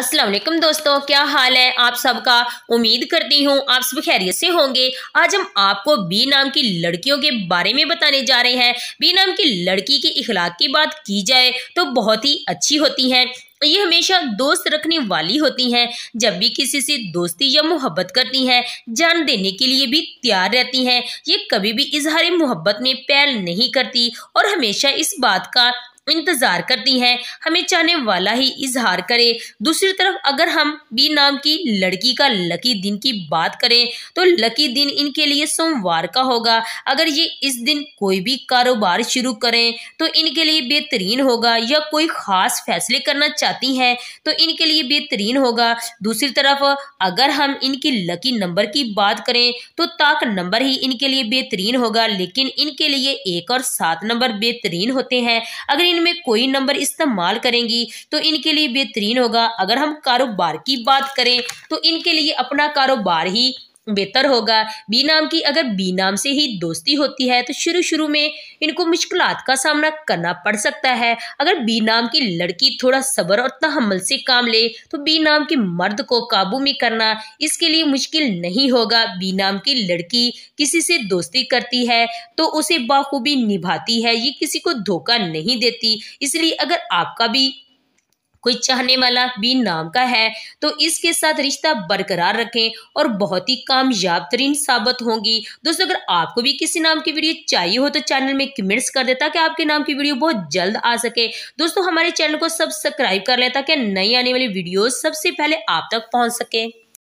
असलम दोस्तों क्या हाल है आप सबका उम्मीद करती हूँ आप सब खैरियत से होंगे आज हम आपको बी नाम की लड़कियों के बारे में बताने जा रहे हैं बी नाम की लड़की के इखलाक की बात की जाए तो बहुत ही अच्छी होती हैं ये हमेशा दोस्त रखने वाली होती हैं जब भी किसी से दोस्ती या मोहब्बत करती हैं जान देने के लिए भी तैयार रहती हैं ये कभी भी इजहार मोहब्बत में पहल नहीं करती और हमेशा इस बात का इंतज़ार करती है हमें चाहने वाला ही इजहार करे दूसरी तरफ अगर हम बी नाम की लड़की का लकी दिन की बात करें तो लकी दिन इनके लिए सोमवार का होगा अगर ये इस दिन कोई भी कारोबार शुरू करें तो इनके लिए बेहतरीन होगा या कोई ख़ास फैसले करना चाहती हैं तो इनके लिए बेहतरीन होगा दूसरी तरफ अगर हम इनकी लकी नंबर की बात करें तो ताक नंबर ही इनके लिए बेहतरीन होगा लेकिन इनके लिए एक और सात नंबर बेहतरीन होते हैं अगर इनमें कोई नंबर इस्तेमाल करेंगी तो इनके लिए बेहतरीन होगा अगर हम कारोबार की बात करें तो इनके लिए अपना कारोबार ही बेहतर होगा बी नाम की अगर बी नाम से ही दोस्ती होती है तो शुरू शुरू में इनको मुश्किल का सामना करना पड़ सकता है अगर बी नाम की लड़की थोड़ा सब्र और तहमल से काम ले तो बी नाम के मर्द को काबू में करना इसके लिए मुश्किल नहीं होगा बी नाम की लड़की किसी से दोस्ती करती है तो उसे बाखूबी निभाती है ये किसी को धोखा नहीं देती इसलिए अगर आपका भी कोई चाहने वाला भी नाम का है तो इसके साथ रिश्ता बरकरार रखें और बहुत ही कामयाब तरीन साबित होंगी दोस्तों अगर आपको भी किसी नाम की वीडियो चाहिए हो तो चैनल में कमेंट्स कर दे ताकि आपके नाम की वीडियो बहुत जल्द आ सके दोस्तों हमारे चैनल को सब्सक्राइब कर लें ताकि नई आने वाली वीडियो सबसे पहले आप तक पहुँच सके